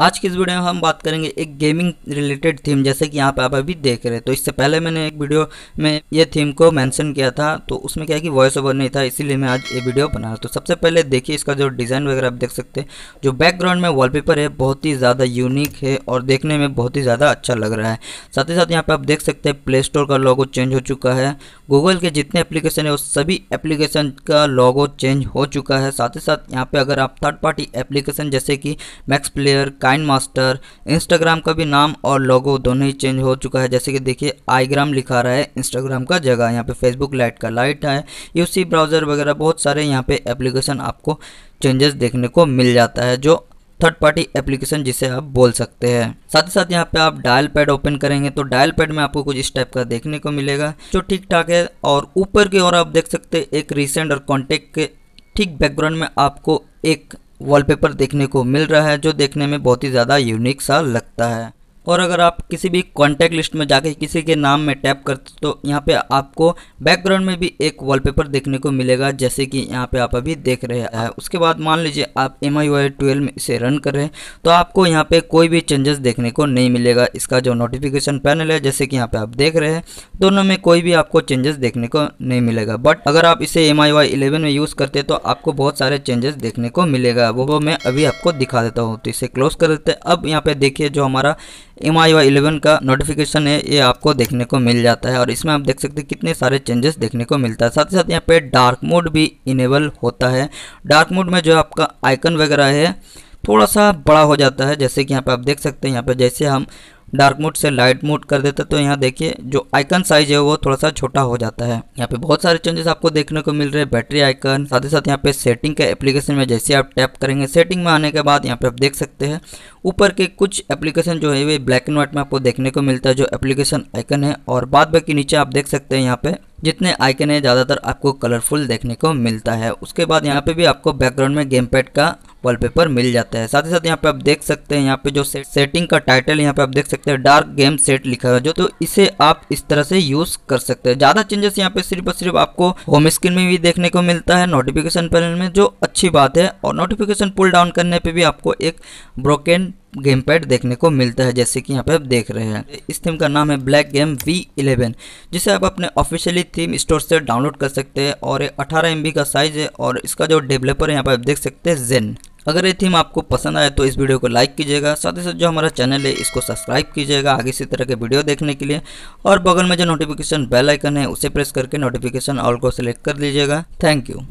आज की इस वीडियो में हम बात करेंगे एक गेमिंग रिलेटेड थीम जैसे कि यहाँ पे आप अभी देख रहे हैं तो इससे पहले मैंने एक वीडियो में ये थीम को मेंशन किया था तो उसमें क्या है कि वॉइस ओवर नहीं था इसीलिए मैं आज ये वीडियो बना रहा तो सबसे पहले देखिए इसका जो डिज़ाइन वगैरह आप देख सकते हैं जो बैकग्राउंड में वॉलपेपर है बहुत ही ज़्यादा यूनिक है और देखने में बहुत ही ज़्यादा अच्छा लग रहा है साथ ही साथ यहाँ पर आप देख सकते हैं प्ले स्टोर का लॉगो चेंज हो चुका है गूगल के जितने एप्लीकेशन है वो सभी एप्लीकेशन का लॉगो चेंज हो चुका है साथ ही साथ यहाँ पर अगर आप थर्ड पार्टी एप्लीकेशन जैसे कि max player KineMaster Instagram का भी नाम और लोगो दोनों ही चेंज हो चुका है जैसे कि देखिए आईग्राम लिखा रहा है इंस्टाग्राम का जगह यहाँ पे फेसबुक लाइट का लाइट है यूसी ब्राउज़र वगैरह बहुत सारे यहाँ पे एप्लीकेशन आपको चेंजेस देखने को मिल जाता है जो थर्ड पार्टी एप्लीकेशन जिसे आप बोल सकते हैं साथ ही साथ यहाँ पे आप डायल पैड ओपन करेंगे तो डायल पैड में आपको कुछ इस टाइप का देखने को मिलेगा जो ठीक ठाक है और ऊपर की ओर आप देख सकते हैं एक रिसेंट और कॉन्टेक्ट के ठीक बैकग्राउंड में आपको एक वॉलपेपर देखने को मिल रहा है जो देखने में बहुत ही ज़्यादा यूनिक सा लगता है और अगर आप किसी भी कॉन्टैक्ट लिस्ट में जाके किसी के नाम में टैप करते तो यहाँ पे आपको बैकग्राउंड में भी एक वॉलपेपर देखने को मिलेगा जैसे कि यहाँ पे आप अभी देख रहे हैं उसके बाद मान लीजिए आप एम आई वाई ट्वेल्व में इसे रन कर रहे हैं तो आपको यहाँ पे कोई भी चेंजेस देखने को नहीं मिलेगा इसका जो नोटिफिकेशन पैनल है जैसे कि यहाँ पे आप देख रहे हैं दोनों में कोई भी आपको चेंजेस देखने को नहीं मिलेगा बट अगर आप इसे एम आई वाई इलेवन में यूज़ करते तो आपको बहुत सारे चेंजेस देखने को मिलेगा वो मैं अभी आपको दिखा देता हूँ तो इसे क्लोज कर देते हैं अब यहाँ पे देखिए जो हमारा एम आई वाई इलेवन का नोटिफिकेशन है ये आपको देखने को मिल जाता है और इसमें आप देख सकते हैं कितने सारे चेंजेस देखने को मिलता है साथ ही साथ यहाँ पे डार्क मोड भी इनेबल होता है डार्क मोड में जो आपका आइकन वगैरह है थोड़ा सा बड़ा हो जाता है जैसे कि यहाँ पे आप देख सकते हैं यहाँ पे जैसे हम डार्क मोड से लाइट मोड कर देते तो यहाँ देखिए जो आइकन साइज है वो थोड़ा सा छोटा हो जाता है यहाँ पे बहुत सारे चेंजेस आपको देखने को मिल रहे हैं बैटरी आइकन साथ ही साथ यहाँ पे सेटिंग के एप्लीकेशन में जैसे आप टैप करेंगे सेटिंग में आने के बाद यहाँ पे आप देख सकते हैं ऊपर के कुछ एप्लीकेशन जो है वे ब्लैक एंड व्हाइट में आपको देखने को मिलता है जो एप्लीकेशन आइकन है और बाद बाकी नीचे आप देख सकते हैं यहाँ पे जितने आइकन है ज़्यादातर आपको कलरफुल देखने को मिलता है उसके बाद यहाँ पे भी आपको बैकग्राउंड में गेम पैड का वॉलपेपर मिल जाता है साथ ही साथ यहाँ पे आप देख सकते हैं यहाँ पे जो सेट, सेटिंग का टाइटल यहाँ पे आप देख सकते हैं डार्क गेम सेट लिखा हुआ जो तो इसे आप इस तरह से यूज कर सकते हैं ज्यादा चेंजेस यहाँ पे सिर्फ और सिर्फ आपको होम स्क्रीन में भी देखने को मिलता है नोटिफिकेशन पैनल में जो अच्छी बात है और नोटिफिकेशन पुल डाउन करने पर भी आपको एक ब्रोकेन गेम पैड देखने को मिलता है जैसे कि यहाँ पे आप देख रहे हैं इस थीम का नाम है ब्लैक गेम V11 जिसे आप अपने ऑफिशियली थीम स्टोर से डाउनलोड कर सकते हैं और अठारह एम का साइज़ है और इसका जो डेवलपर है यहाँ पे आप देख सकते हैं जेन अगर ये थीम आपको पसंद आए तो इस वीडियो को लाइक कीजिएगा साथ ही साथ जो हमारा चैनल है इसको सब्सक्राइब कीजिएगा आगे इसी तरह के वीडियो देखने के लिए और बगल में जो नोटिफिकेशन बेल आइकन है उसे प्रेस करके नोटिफिकेशन ऑल को सिलेक्ट कर लीजिएगा थैंक यू